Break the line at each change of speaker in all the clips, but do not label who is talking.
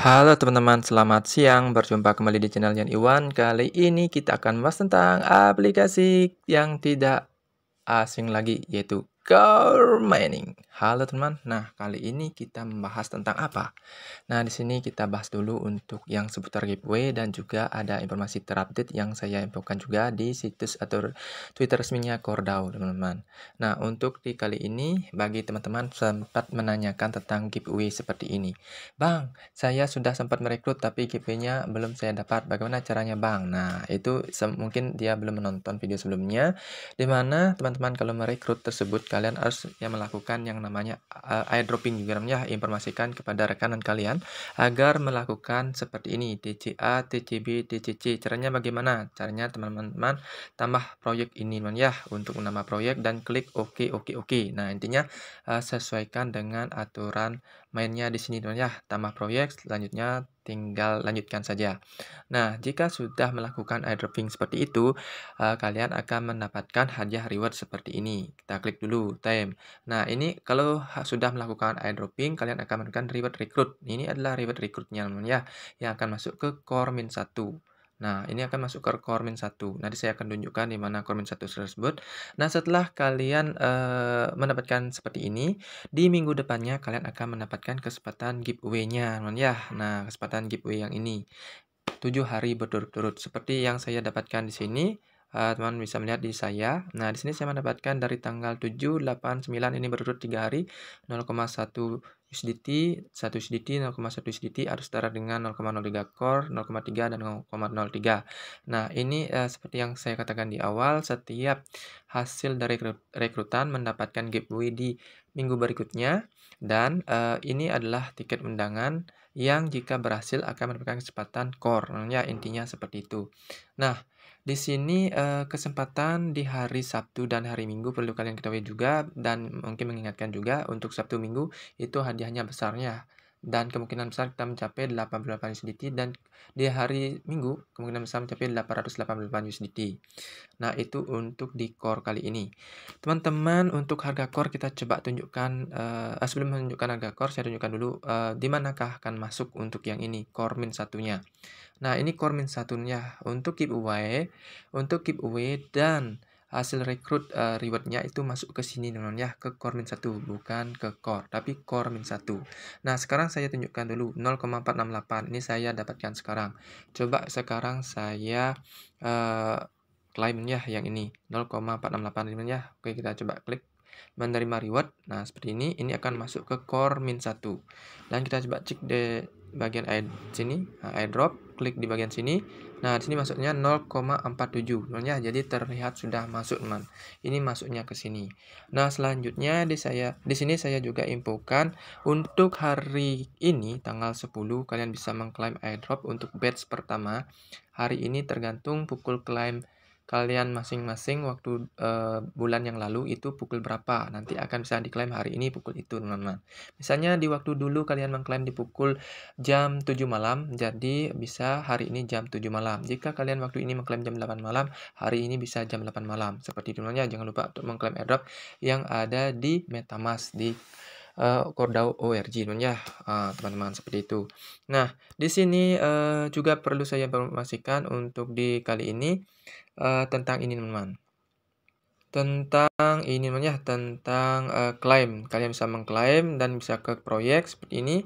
Halo teman-teman, selamat siang. Berjumpa kembali di channel Yan Iwan. Kali ini kita akan bahas tentang aplikasi yang tidak asing lagi, yaitu Core Mining. Halo teman. Nah, kali ini kita membahas tentang apa? Nah, di sini kita bahas dulu untuk yang seputar giveaway dan juga ada informasi terupdate yang saya infokan juga di situs atau Twitter resminya Kordau, teman-teman. Nah, untuk di kali ini bagi teman-teman sempat menanyakan tentang giveaway seperti ini. Bang, saya sudah sempat merekrut tapi giveaway-nya belum saya dapat. Bagaimana caranya, Bang? Nah, itu mungkin dia belum menonton video sebelumnya dimana teman-teman kalau merekrut tersebut kalian harus yang melakukan yang yang namanya uh, airdropping juga namanya informasikan kepada rekanan kalian agar melakukan seperti ini TCA, TCB, TCC. Caranya bagaimana? Caranya teman-teman tambah proyek ini teman ya untuk nama proyek dan klik oke OK, oke OK, oke. OK. Nah, intinya uh, sesuaikan dengan aturan mainnya di sini teman ya tambah proyek selanjutnya tinggal lanjutkan saja nah jika sudah melakukan airdropping seperti itu uh, kalian akan mendapatkan hadiah reward seperti ini kita klik dulu time nah ini kalau sudah melakukan airdropping kalian akan mendapatkan reward recruit ini adalah reward recruitnya teman ya yang akan masuk ke core min 1 Nah, ini akan masuk ke core min 1. Nanti saya akan tunjukkan di mana core min 1 tersebut. Nah, setelah kalian uh, mendapatkan seperti ini, di minggu depannya kalian akan mendapatkan kesempatan giveaway-nya, ya. Nah, kesempatan giveaway yang ini 7 hari berturut-turut seperti yang saya dapatkan di sini. Uh, eh, teman bisa melihat di saya. Nah, di sini saya mendapatkan dari tanggal 7, 8, 9 ini berturut 3 hari 0,1 USDT, 1 USDT, 0,1 USDT harus setara dengan 0,03 core, 0,3 dan 0,03. Nah, ini eh, seperti yang saya katakan di awal, setiap hasil dari rekrutan mendapatkan giveaway di minggu berikutnya dan eh, ini adalah tiket undangan yang jika berhasil akan mendapatkan kesempatan core. ya, intinya seperti itu. Nah, di sini eh, kesempatan di hari Sabtu dan hari Minggu perlu kalian ketahui juga dan mungkin mengingatkan juga untuk Sabtu Minggu itu hadiahnya besarnya dan kemungkinan besar kita mencapai 88 USDT dan di hari Minggu kemungkinan besar mencapai 888 USDT. Nah, itu untuk di core kali ini. Teman-teman, untuk harga core kita coba tunjukkan uh, sebelum menunjukkan harga core, saya tunjukkan dulu uh, di manakah akan masuk untuk yang ini core min satunya. Nah, ini core min satunya untuk giveaway, untuk giveaway dan hasil rekrut uh, rewardnya itu masuk ke sini teman-teman ya ke core min 1 bukan ke core tapi core min 1 nah sekarang saya tunjukkan dulu 0,468 ini saya dapatkan sekarang coba sekarang saya uh, eh, claim ya yang ini 0,468 ya oke kita coba klik menerima reward nah seperti ini ini akan masuk ke core min 1 dan kita coba cek di bagian air, sini nah, airdrop klik di bagian sini Nah, di sini masuknya 0,47. Nolnya jadi terlihat sudah masuk, teman. Ini masuknya ke sini. Nah, selanjutnya di saya di sini saya juga infokan untuk hari ini tanggal 10 kalian bisa mengklaim airdrop untuk batch pertama. Hari ini tergantung pukul klaim kalian masing-masing waktu uh, bulan yang lalu itu pukul berapa nanti akan bisa diklaim hari ini pukul itu teman-teman misalnya di waktu dulu kalian mengklaim di pukul jam 7 malam jadi bisa hari ini jam 7 malam jika kalian waktu ini mengklaim jam 8 malam hari ini bisa jam 8 malam seperti dulunya jangan lupa untuk mengklaim airdrop yang ada di metamask di uh, eh, Cordao ORG teman ya eh, teman-teman seperti itu. Nah di sini uh, juga perlu saya informasikan untuk di kali ini uh, tentang ini teman-teman tentang ini teman namanya tentang uh, klaim kalian bisa mengklaim dan bisa ke proyek seperti ini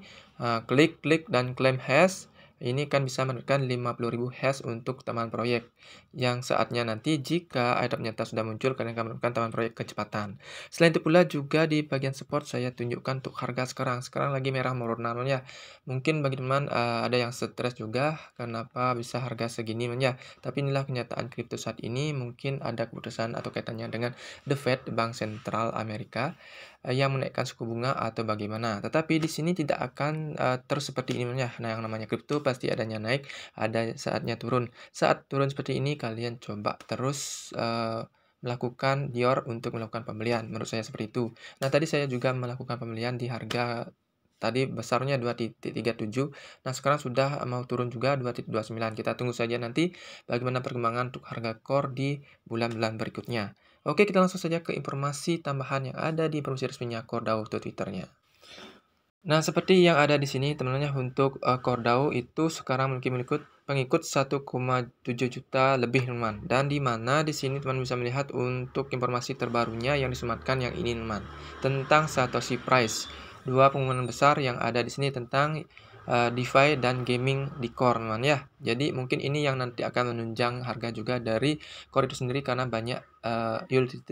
uh, klik klik dan klaim hash ini kan bisa menekan 50.000 hash untuk teman proyek, yang saatnya nanti jika item nyata sudah muncul, kalian akan menemukan teman proyek kecepatan. Selain itu pula juga di bagian support saya tunjukkan untuk harga sekarang. Sekarang lagi merah merona ya. Mungkin bagi teman uh, ada yang stres juga, kenapa bisa harga segini ya. Tapi inilah kenyataan kripto saat ini, mungkin ada keputusan atau kaitannya dengan The Fed, Bank Sentral Amerika. Eh, yang menaikkan suku bunga atau bagaimana. Tetapi di sini tidak akan uh, terus seperti ini ya. Nah, yang namanya kripto pasti adanya naik, ada saatnya turun. Saat turun seperti ini kalian coba terus uh, melakukan dior untuk melakukan pembelian. Menurut saya seperti itu. Nah, tadi saya juga melakukan pembelian di harga tadi besarnya 2.37 nah sekarang sudah mau turun juga 2.29 kita tunggu saja nanti bagaimana perkembangan untuk harga core di bulan-bulan berikutnya Oke, kita langsung saja ke informasi tambahan yang ada di promosi resminya Kordau untuk Twitternya. Nah, seperti yang ada di sini, teman teman untuk uh, eh, Kordau itu sekarang memiliki mengikut pengikut 1,7 juta lebih teman. Dan di mana di sini teman bisa melihat untuk informasi terbarunya yang disematkan yang ini teman. Tentang Satoshi Price. Dua pengumuman besar yang ada di sini tentang Eh, DeFi dan gaming di Core teman ya. Jadi mungkin ini yang nanti akan menunjang harga juga dari Core itu sendiri karena banyak uh,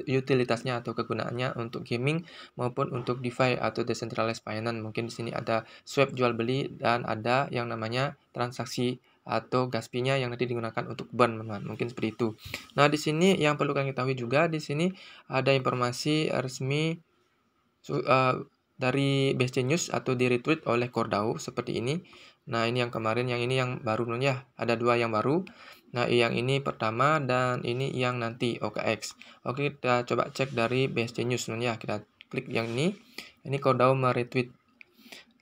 utilitasnya atau kegunaannya untuk gaming maupun untuk DeFi atau decentralized finance. Mungkin di sini ada swap jual beli dan ada yang namanya transaksi atau gaspinya yang nanti digunakan untuk burn teman mungkin seperti itu. Nah, di sini yang perlu kalian ketahui juga di sini ada informasi resmi uh, dari BC News atau di retweet oleh Kordau seperti ini. Nah, ini yang kemarin, yang ini yang baru nun ya. Ada dua yang baru. Nah, yang ini pertama dan ini yang nanti OKX. Oke, kita coba cek dari Best News nun ya. Kita klik yang ini. Ini Kordau meretweet.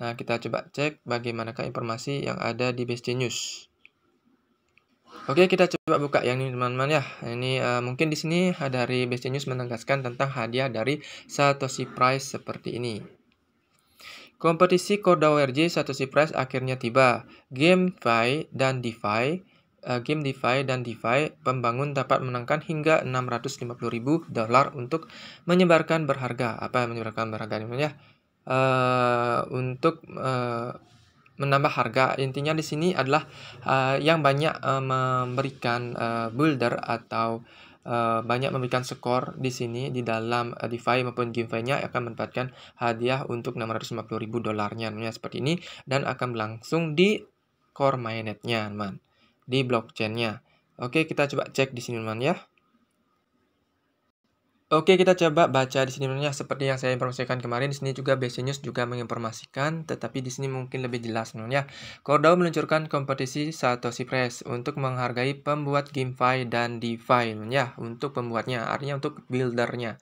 Nah, kita coba cek bagaimanakah informasi yang ada di Best News. Oke, kita coba buka yang ini teman-teman ya. Ini uh, mungkin di sini eh, dari Best News menegaskan tentang hadiah dari Satoshi Prize seperti ini. Kompetisi Korda CodaWRJ Satoshi press akhirnya tiba. game GameFi dan DeFi uh, eh, game DeFi dan DeFi, pembangun dapat menangkan hingga 650.000 dolar untuk menyebarkan berharga. Apa yang menyebarkan berharga ya? Uh, untuk uh, menambah harga. Intinya di sini adalah uh, yang banyak uh, memberikan uh, builder atau Eh, banyak memberikan skor di sini di dalam uh, DeFi maupun GameFi-nya akan mendapatkan hadiah untuk ribu dolarnya namanya seperti ini dan akan berlangsung di core mainnetnya, teman. Di blockchain-nya. Oke, kita coba cek di sini, teman ya. Oke, kita coba baca di sini menunya. Seperti yang saya informasikan kemarin, di sini juga BC News juga menginformasikan, tetapi di sini mungkin lebih jelas menunya. Cordau meluncurkan kompetisi Satoshi Press untuk menghargai pembuat GameFi dan DeFi menunya, untuk pembuatnya, artinya untuk buildernya.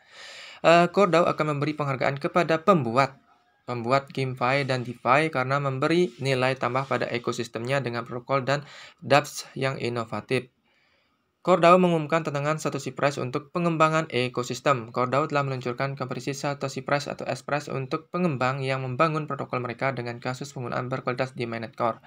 Uh, Cordau akan memberi penghargaan kepada pembuat pembuat GameFi dan DeFi karena memberi nilai tambah pada ekosistemnya dengan protokol dan dApps yang inovatif. CoreDAO mengumumkan tantangan Satoshi Prize untuk pengembangan ekosistem. CoreDAO telah meluncurkan kompetisi Satoshi Prize atau s untuk pengembang yang membangun protokol mereka dengan kasus penggunaan berkualitas di mainnet Core.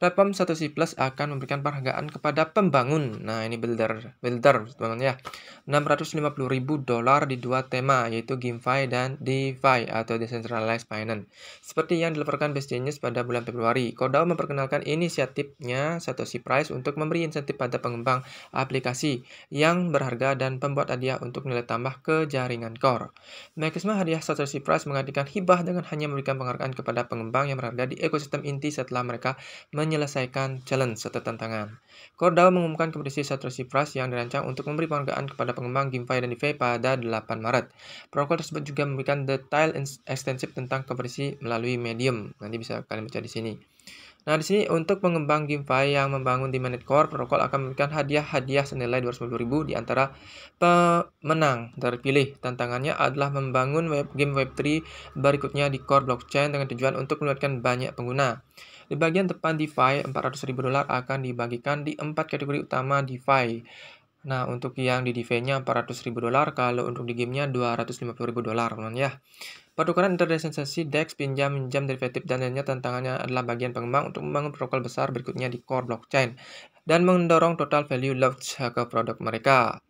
Platform Satoshi Plus akan memberikan perhargaan kepada pembangun. Nah, ini builder, builder teman ya. 650 ribu dolar di dua tema, yaitu GameFi dan DeFi atau Decentralized Finance. Seperti yang dilaporkan Best Genius pada bulan Februari, CoreDAO memperkenalkan inisiatifnya Satoshi Prize untuk memberi insentif pada pengembang aplikasi aplikasi yang berharga dan pembuat hadiah untuk nilai tambah ke jaringan core. Mekanisme hadiah Satoshi price menggantikan hibah dengan hanya memberikan penghargaan kepada pengembang yang berada di ekosistem inti setelah mereka menyelesaikan challenge atau tantangan. Core DAO mengumumkan kompetisi Satoshi price yang dirancang untuk memberi penghargaan kepada pengembang GameFi dan DeFi pada 8 Maret. Protokol tersebut juga memberikan detail ekstensif tentang kompetisi melalui Medium. Nanti bisa kalian baca di sini. Nah, di sini untuk pengembang GameFi yang membangun di Manit Core Protocol akan memberikan hadiah-hadiah senilai 250.000 di antara pemenang terpilih. Tantangannya adalah membangun web game Web3 berikutnya di Core Blockchain dengan tujuan untuk melibatkan banyak pengguna. Di bagian depan DeFi, 400.000 dolar akan dibagikan di empat kategori utama DeFi. Nah, untuk yang di defense nya 400 ribu dolar, kalau untuk di gamenya 250 ribu dolar, teman ya. Pertukaran interdesensasi DEX, pinjam, minjam, derivatif, dan lainnya tantangannya adalah bagian pengembang untuk membangun protokol besar berikutnya di core blockchain dan mendorong total value locked ke produk mereka.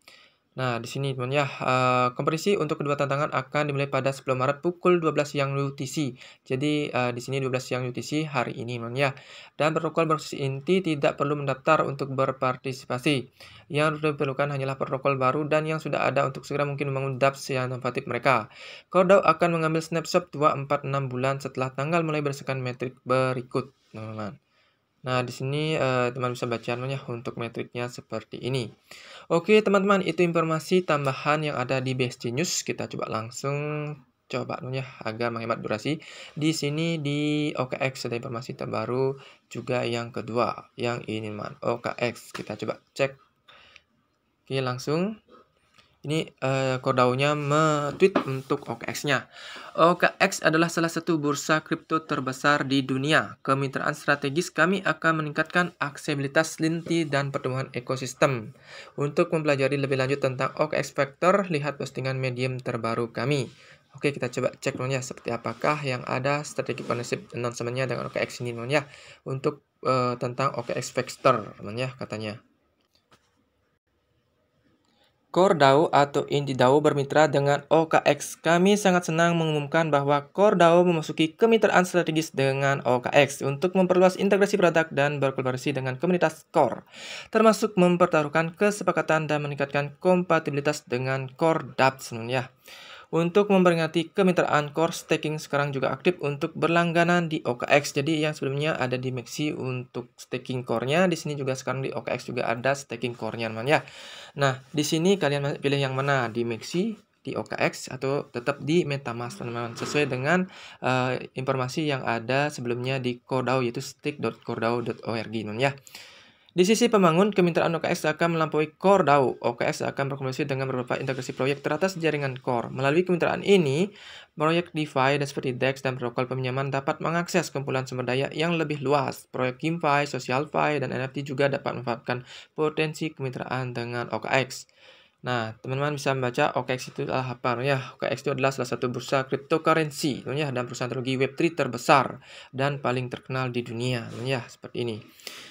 Nah, di sini teman ya, uh, eh, kompetisi untuk kedua tantangan akan dimulai pada 10 Maret pukul 12 siang UTC. Jadi uh, di sini 12 siang UTC hari ini teman ya. Dan protokol berbasis inti tidak perlu mendaftar untuk berpartisipasi. Yang diperlukan hanyalah protokol baru dan yang sudah ada untuk segera mungkin membangun DAPS yang inovatif mereka. Kodau akan mengambil snapshot 2, 4, 6 bulan setelah tanggal mulai berdasarkan metrik berikut, teman-teman. Nah, di sini uh, eh, teman bisa baca ya untuk metriknya seperti ini. Oke teman-teman, itu informasi tambahan yang ada di BSC News. Kita coba langsung coba ya agar menghemat durasi. Di sini di OKX ada informasi terbaru juga yang kedua yang ini man OKX. Kita coba cek. Oke langsung ini uh, eh, Cordao-nya tweet untuk OKX-nya. OKX adalah salah satu bursa kripto terbesar di dunia. Kemitraan strategis kami akan meningkatkan aksesibilitas linti dan pertumbuhan ekosistem. Untuk mempelajari lebih lanjut tentang OKX Factor, lihat postingan medium terbaru kami. Oke, kita coba cek ya, seperti apakah yang ada strategi partnership announcement-nya dengan OKX ini teman-teman ya untuk uh, tentang OKX Factor, teman-teman ya katanya. CoreDAO atau DAO bermitra dengan OKX. Kami sangat senang mengumumkan bahwa CoreDAO memasuki kemitraan strategis dengan OKX untuk memperluas integrasi produk dan berkolaborasi dengan komunitas Core, termasuk mempertaruhkan kesepakatan dan meningkatkan kompatibilitas dengan Core DApps ya. Untuk memperingati kemitraan Core Staking sekarang juga aktif untuk berlangganan di OKX. Jadi yang sebelumnya ada di Mexi untuk staking core-nya, di sini juga sekarang di OKX juga ada staking core-nya teman ya. Nah, di sini kalian pilih yang mana di Mexi di OKX atau tetap di MetaMask teman-teman sesuai dengan uh, informasi yang ada sebelumnya di Cordao yaitu stick.cordao.org teman ya. Di sisi pembangun, kemitraan OKS akan melampaui core DAO. OKS akan berkomunikasi dengan beberapa integrasi proyek teratas jaringan core. Melalui kemitraan ini, proyek DeFi dan seperti DEX dan protokol peminjaman dapat mengakses kumpulan sumber daya yang lebih luas. Proyek GameFi, SocialFi, dan NFT juga dapat memanfaatkan potensi kemitraan dengan OKX. Nah, teman-teman bisa membaca OKX itu adalah apa? Ya, OKX itu adalah salah satu bursa cryptocurrency, ya, dan perusahaan teknologi Web3 terbesar dan paling terkenal di dunia, ya, seperti ini.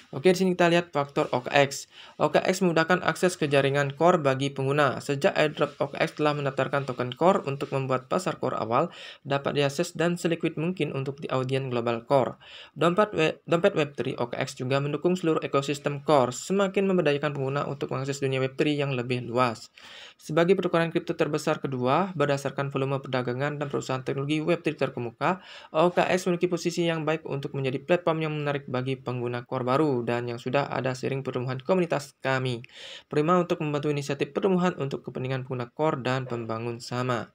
Oke, di sini kita lihat faktor OKX. OKX memudahkan akses ke jaringan core bagi pengguna. Sejak airdrop OKX telah mendaftarkan token core untuk membuat pasar core awal dapat diakses dan seliquid mungkin untuk di audien global core. Dompet, we dompet Web3 OKX juga mendukung seluruh ekosistem core, semakin memberdayakan pengguna untuk mengakses dunia Web3 yang lebih luas. Sebagai pertukaran kripto terbesar kedua, berdasarkan volume perdagangan dan perusahaan teknologi Web3 terkemuka, OKX memiliki posisi yang baik untuk menjadi platform yang menarik bagi pengguna core baru dan yang sudah ada sering pertumbuhan komunitas kami. Prima untuk membantu inisiatif pertumbuhan untuk kepentingan pengguna core dan pembangun sama.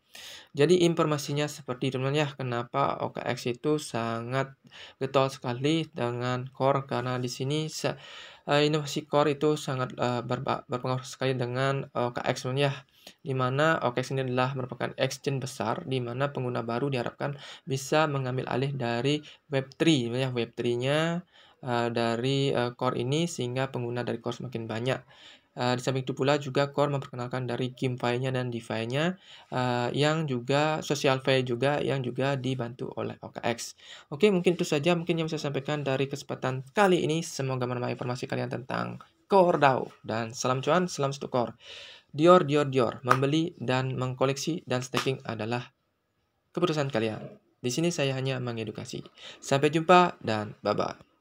Jadi informasinya seperti itu ya kenapa OKX itu sangat getol sekali dengan core karena di sini eh, inovasi core itu sangat eh, berpengaruh sekali dengan OKX ya di mana OKX ini adalah merupakan exchange besar di mana pengguna baru diharapkan bisa mengambil alih dari Web3 ya Web3-nya uh, dari uh, core ini sehingga pengguna dari core semakin banyak. Uh, di samping itu pula juga core memperkenalkan dari GIMFI-nya dan DeFi-nya uh, yang juga social file juga yang juga dibantu oleh OKX. Oke, mungkin itu saja mungkin yang bisa saya sampaikan dari kesempatan kali ini. Semoga menambah informasi kalian tentang Core DAO dan salam cuan, salam satu core. Dior, Dior, Dior, membeli dan mengkoleksi dan staking adalah keputusan kalian. Di sini saya hanya mengedukasi. Sampai jumpa dan bye-bye.